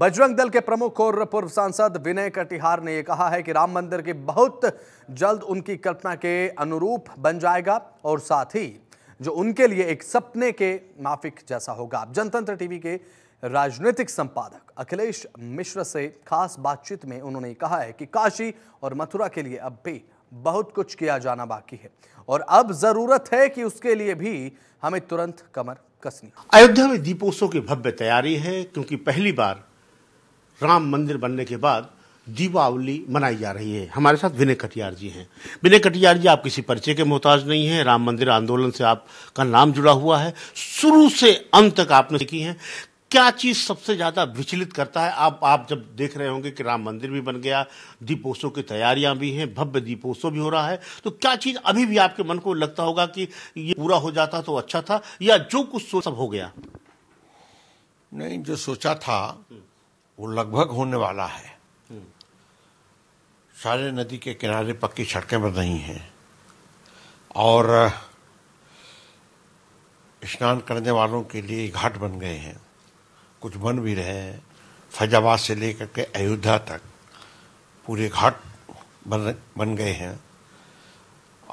बजरंग दल के प्रमुख और पूर्व सांसद विनय कटिहार ने यह कहा है कि राम मंदिर की बहुत जल्द उनकी कल्पना के अनुरूप बन जाएगा और साथ ही जो उनके लिए एक सपने के माफिक जैसा होगा जनतंत्र टीवी के राजनीतिक संपादक अखिलेश मिश्र से खास बातचीत में उन्होंने कहा है कि काशी और मथुरा के लिए अब भी बहुत कुछ किया जाना बाकी है और अब जरूरत है कि उसके लिए भी हमें तुरंत कमर कसनी अयोध्या में दीपोत्सव की भव्य तैयारी है क्योंकि पहली बार राम मंदिर बनने के बाद दीपावली मनाई जा रही है हमारे साथ विनय कटियार जी हैं विनय कटियार जी आप किसी परिचय के मोहताज नहीं हैं राम मंदिर आंदोलन से आपका नाम जुड़ा हुआ है शुरू से अंत तक आपने की है क्या चीज़ सबसे ज़्यादा विचलित करता है आप आप जब देख रहे होंगे कि राम मंदिर भी बन गया दीपोत्सव की तैयारियां भी हैं भव्य दीपोत्सव भी हो रहा है तो क्या चीज़ अभी भी आपके मन को लगता होगा कि ये पूरा हो जाता तो अच्छा था या जो कुछ सोच सब हो गया नहीं जो सोचा था वो लगभग होने वाला है सारे नदी के किनारे पक्की सड़कें बन रही हैं और स्नान करने वालों के लिए घाट बन गए हैं कुछ बन भी रहे हैं फैजाबाद से लेकर के अयोध्या तक पूरे घाट बन बन गए हैं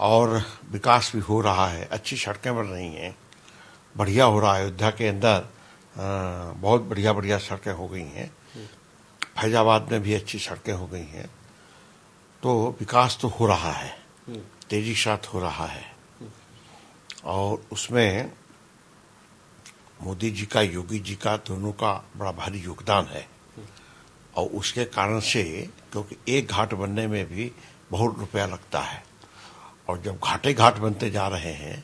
और विकास भी हो रहा है अच्छी सड़कें बन रही हैं बढ़िया हो रहा है अयोध्या के अंदर बहुत बढ़िया बढ़िया सड़कें हो गई हैं फैजाबाद में भी अच्छी सड़कें हो गई हैं तो विकास तो हो रहा है हम्म। तेजी साथ हो रहा है और उसमें मोदी जी का योगी जी का दोनों का बड़ा भारी योगदान है हम्म। और उसके कारण से क्योंकि एक घाट बनने में भी बहुत रुपया लगता है और जब घाटे घाट बनते जा रहे हैं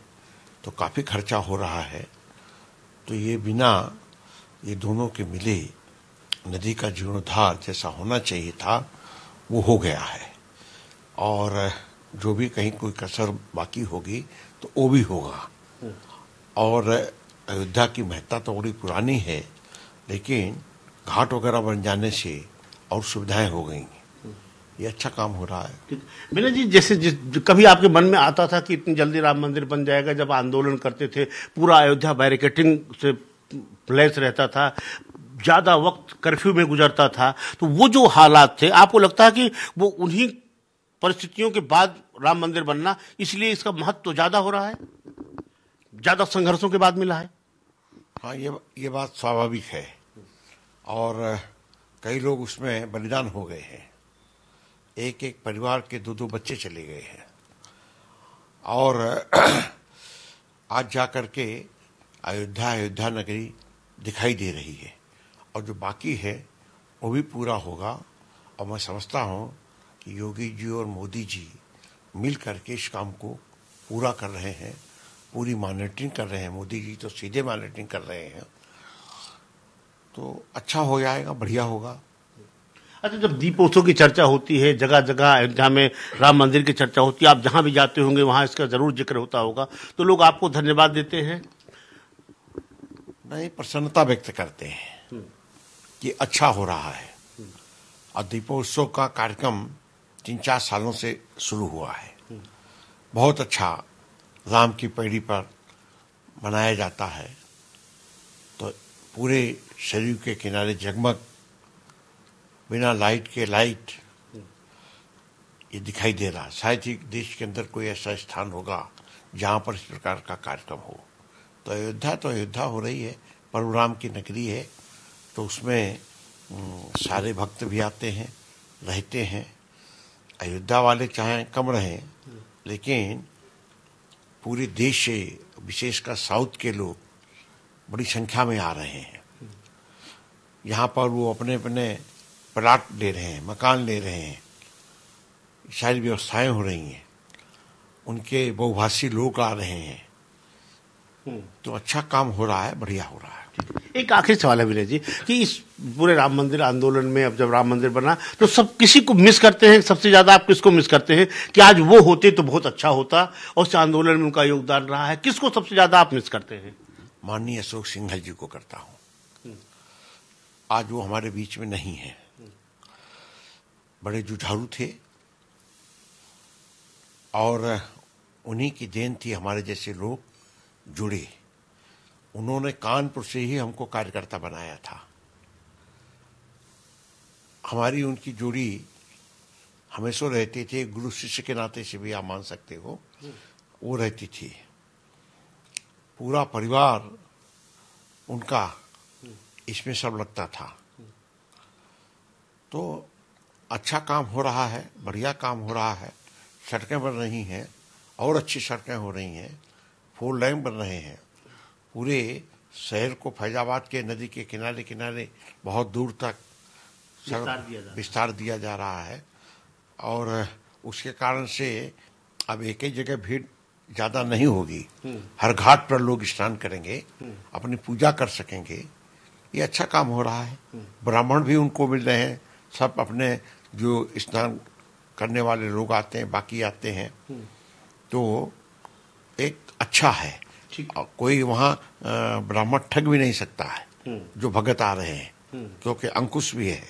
तो काफ़ी खर्चा हो रहा है तो ये बिना ये दोनों के मिले नदी का जीर्णोद्धार जैसा होना चाहिए था वो हो गया है और जो भी कहीं कोई कसर बाकी होगी तो वो भी होगा और अयोध्या की महत्ता तो बड़ी पुरानी है लेकिन घाट वगैरह बन जाने से और सुविधाएं हो गई ये अच्छा काम हो रहा है बिना जी जैसे जिस कभी आपके मन में आता था कि इतनी जल्दी राम मंदिर बन जाएगा जब आंदोलन करते थे पूरा अयोध्या बैरिकेटिंग से प्लेस रहता था ज़्यादा वक्त कर्फ्यू में गुजरता था तो वो जो हालात थे आपको लगता है कि वो उन्हीं परिस्थितियों के बाद राम मंदिर बनना इसलिए इसका महत्व तो ज़्यादा हो रहा है ज़्यादा संघर्षों के बाद मिला है हाँ ये ये बात स्वाभाविक है और कई लोग उसमें बलिदान हो गए हैं एक एक परिवार के दो दो बच्चे चले गए हैं और आज जाकर के अयोध्या अयोध्या नगरी दिखाई दे रही है और जो बाकी है वो भी पूरा होगा और मैं समझता हूँ कि योगी जी और मोदी जी मिल करके इस काम को पूरा कर रहे हैं पूरी मॉनिटरिंग कर रहे हैं मोदी जी तो सीधे मॉनिटरिंग कर रहे हैं तो अच्छा हो जाएगा बढ़िया होगा अच्छा जब दीपोत्सव की चर्चा होती है जगह जगह अयोध्या में राम मंदिर की चर्चा होती है आप जहाँ भी जाते होंगे वहाँ इसका ज़रूर जिक्र होता होगा तो लोग आपको धन्यवाद देते हैं नहीं प्रसन्नता व्यक्त करते हैं हम्म। कि अच्छा हो रहा है और दीपोत्सव का कार्यक्रम तीन चार सालों से शुरू हुआ है बहुत अच्छा राम की पैड़ी पर मनाया जाता है तो पूरे शरीर के किनारे जगमग बिना लाइट के लाइट ये दिखाई दे रहा शायद ही देश के अंदर कोई ऐसा स्थान होगा जहाँ पर इस प्रकार का कार्यक्रम हो तो अयोध्या तो अयोध्या हो रही है पर राम की नगरी है तो उसमें सारे भक्त भी आते हैं रहते हैं अयोध्या वाले चाहे कम रहे लेकिन पूरे देश से विशेषकर साउथ के लोग बड़ी संख्या में आ रहे हैं यहाँ पर वो अपने अपने प्लाट ले रहे हैं मकान ले रहे हैं सारी व्यवस्थाएं हो रही हैं उनके बहुभाषी लोग आ रहे हैं हम्म। तो अच्छा काम हो रहा है बढ़िया हो रहा है एक आखिरी सवाल है विनय जी कि इस पूरे राम मंदिर आंदोलन में अब जब राम मंदिर बना तो सब किसी को मिस करते हैं सबसे ज़्यादा आप किसको मिस करते हैं कि आज वो होते तो बहुत अच्छा होता और उस आंदोलन में उनका योगदान रहा है किसको सबसे ज़्यादा आप मिस करते हैं माननीय अशोक सिंघल जी को करता हूं आज वो हमारे बीच में नहीं है बड़े जुझारू थे और उन्हीं की देन थी हमारे जैसे लोग जुड़े उन्होंने कानपुर से ही हमको कार्यकर्ता बनाया था हमारी उनकी जोड़ी हमेशा रहती थी गुरु शिष्य के नाते से भी आप मान सकते हो वो रहती थी पूरा परिवार उनका इसमें सब लगता था तो अच्छा काम हो रहा है बढ़िया काम हो रहा है सड़कें बन रही हैं और अच्छी सड़कें हो रही हैं फोर लाइन बन रहे हैं पूरे शहर को फैजाबाद के नदी के किनारे किनारे बहुत दूर तक विस्तार दिया, दिया जा रहा है और उसके कारण से अब एक ही जगह भीड़ ज़्यादा नहीं होगी हम्म। हर घाट पर लोग स्नान करेंगे हम्म। अपनी पूजा कर सकेंगे ये अच्छा काम हो रहा है हम्म। ब्राह्मण भी उनको मिल रहे हैं सब अपने जो स्नान करने वाले लोग आते हैं बाकी आते हैं तो एक अच्छा है कोई वहाँ ब्राह्मण ठग भी नहीं सकता है हम्म। जो भगत आ रहे हैं हम्म। क्योंकि अंकुश भी है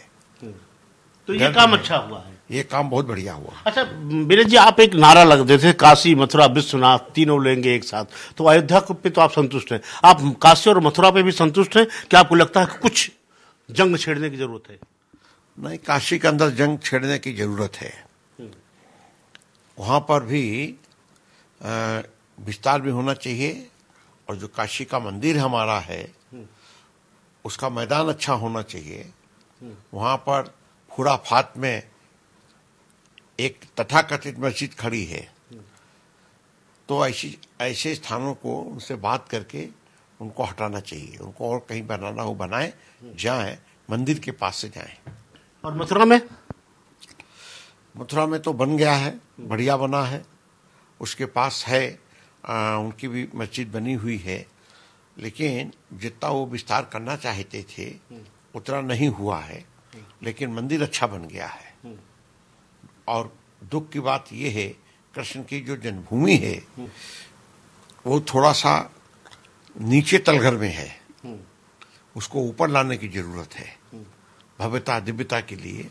हम्म। तो ये काम अच्छा हुआ है ये काम बहुत बढ़िया हुआ अच्छा बीरज जी आप एक नारा लग देते काशी मथुरा विश्वनाथ तीनों लेंगे एक साथ तो अयोध्या पे तो आप संतुष्ट हैं आप काशी और मथुरा पे भी संतुष्ट हैं क्या आपको लगता है कुछ जंग छेड़ने की जरूरत है नहीं काशी के अंदर जंग छेड़ने की जरूरत है वहां पर भी विस्तार भी होना चाहिए और जो काशी का मंदिर हमारा है हम्म। उसका मैदान अच्छा होना चाहिए हम्म। वहाँ पर फूड़ा फात में एक तथाकथित मस्जिद खड़ी है हम्म। तो ऐसी ऐसे स्थानों को उनसे बात करके उनको हटाना चाहिए उनको और कहीं बनाना हो बनाए जाए मंदिर के पास से जाए और मथुरा में मथुरा में तो बन गया है बढ़िया बना है उसके पास है आ, उनकी भी मस्जिद बनी हुई है लेकिन जितना वो विस्तार करना चाहते थे उतना नहीं हुआ है लेकिन मंदिर अच्छा बन गया है और दुख की बात यह है कृष्ण की जो जन्मभूमि है वो थोड़ा सा नीचे तलघर में है उसको ऊपर लाने की जरूरत है भव्यता दिव्यता के लिए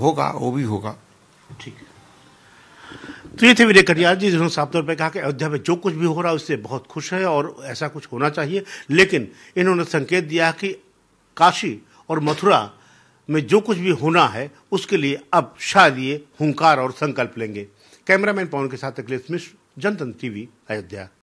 होगा वो भी होगा ठीक है तो ये थे विनय कटियार जी जिन्होंने साफ तौर पर कहा कि अयोध्या में जो कुछ भी हो रहा है उससे बहुत खुश है और ऐसा कुछ होना चाहिए लेकिन इन्होंने संकेत दिया कि काशी और मथुरा में जो कुछ भी होना है उसके लिए अब शायद ये हुंकार और संकल्प लेंगे कैमरामैन पवन के साथ अखिलेश मिश्र जनतंत्र टीवी अयोध्या